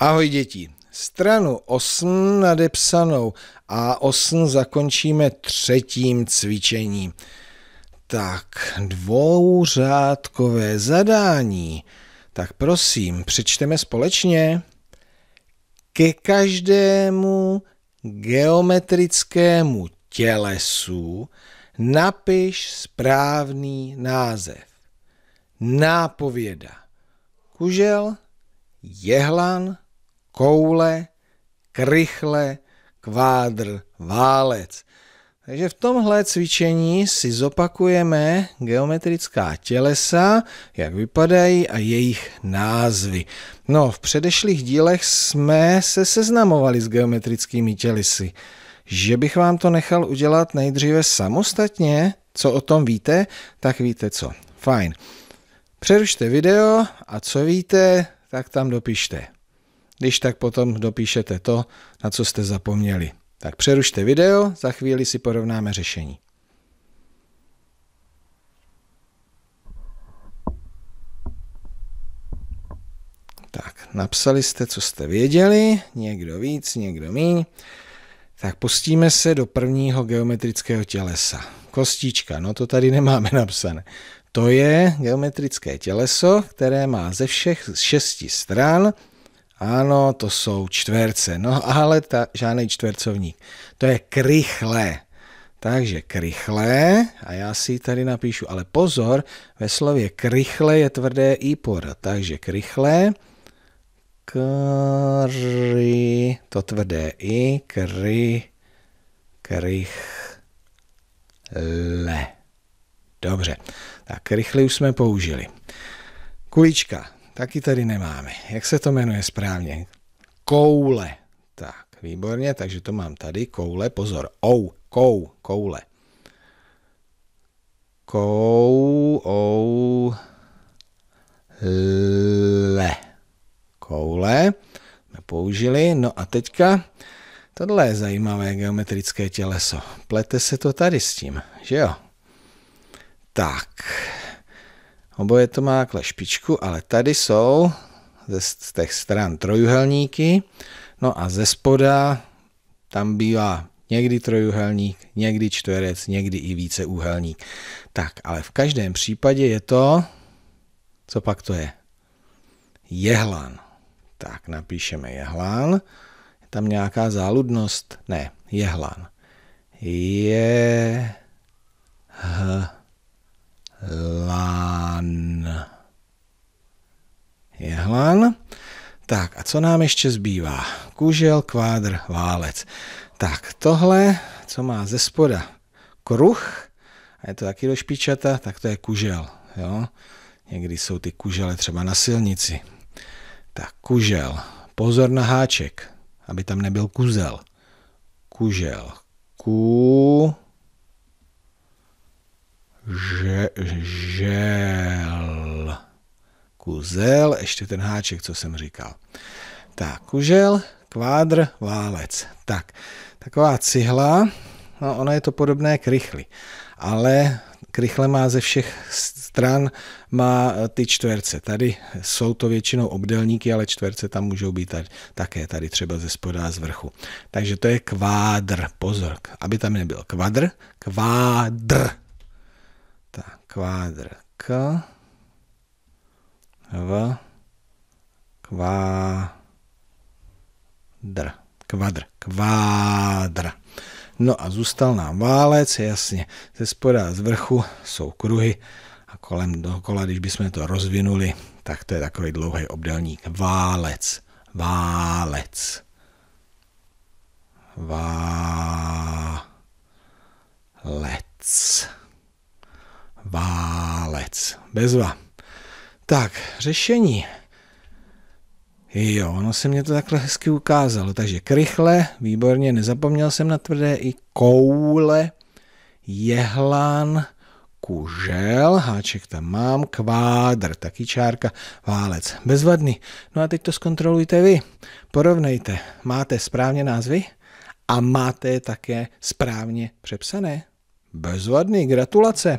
Ahoj děti. Stranu 8 nadepsanou a 8 zakončíme třetím cvičením. Tak, dvouřádkové zadání. Tak prosím, přečteme společně. Ke každému geometrickému tělesu napiš správný název. Nápověda. Kužel, jehlan, koule, krychle, kvádr, válec. Takže v tomhle cvičení si zopakujeme geometrická tělesa, jak vypadají a jejich názvy. No, v předešlých dílech jsme se seznamovali s geometrickými tělesy. Že bych vám to nechal udělat nejdříve samostatně, co o tom víte, tak víte co. Fajn. Přerušte video a co víte, tak tam dopište. Když tak potom dopíšete to, na co jste zapomněli. Tak přerušte video, za chvíli si porovnáme řešení. Tak, napsali jste, co jste věděli, někdo víc, někdo míň. Tak pustíme se do prvního geometrického tělesa. Kostička, no to tady nemáme napsané. To je geometrické těleso, které má ze všech šesti stran ano, to jsou čtverce. No ale ta, žádný čtvercovník. To je krychle. Takže krychle, a já si tady napíšu, ale pozor, ve slově krychle je tvrdé i por. Takže krychle, kry, to tvrdé i, kry, le. Dobře, tak rychle už jsme použili. Kulička, Taky tady nemáme. Jak se to jmenuje správně? Koule. Tak, výborně, takže to mám tady. Koule, pozor. Ou, kou, koule. Kou, ou, le. Koule jsme použili. No a teďka tohle je zajímavé geometrické těleso. Plete se to tady s tím, že jo? Tak, Oboje to má takhle špičku, ale tady jsou ze těch stran trojuhelníky, no a ze spoda tam bývá někdy trojuhelník, někdy čtverec, někdy i více úhelník. Tak, ale v každém případě je to, co pak to je? Jehlan. Tak, napíšeme jehlan. Je tam nějaká záludnost? Ne, jehlan. Je... H... La. Tak a co nám ještě zbývá? Kužel, kvádr, válec. Tak tohle, co má ze spoda kruh, a je to taky do špičata, tak to je kužel. Jo? Někdy jsou ty kužele třeba na silnici. Tak kužel, pozor na háček, aby tam nebyl kuzel. Kužel, ku, že, žel kuzel, ještě ten háček, co jsem říkal. Tak, kužel, kvádr, válec. Tak, taková cihla, no ono je to podobné k rychli, ale krychle má ze všech stran má eh, ty čtverce. Tady jsou to většinou obdelníky, ale čtverce tam můžou být tady, také tady třeba ze spoda a z vrchu. Takže to je kvádr. Pozor, aby tam nebyl kvadr. Kvádr. Tak, kvádr. K v kvádr. Kvadr. Kvádr. No a zůstal nám válec, jasně, ze spoda a z vrchu jsou kruhy a kolem dokola, když bychom to rozvinuli, tak to je takový dlouhý obdelník. Válec. Válec. Válec. Válec. Bezva. Tak, řešení. Jo, ono se mě to takhle hezky ukázalo. Takže krychle, výborně, nezapomněl jsem na tvrdé, i koule, jehlan, kužel, háček tam mám, kvádr, taky čárka, válec, bezvadný. No a teď to zkontrolujte vy, porovnejte, máte správně názvy a máte je také správně přepsané. Bezvadný, gratulace.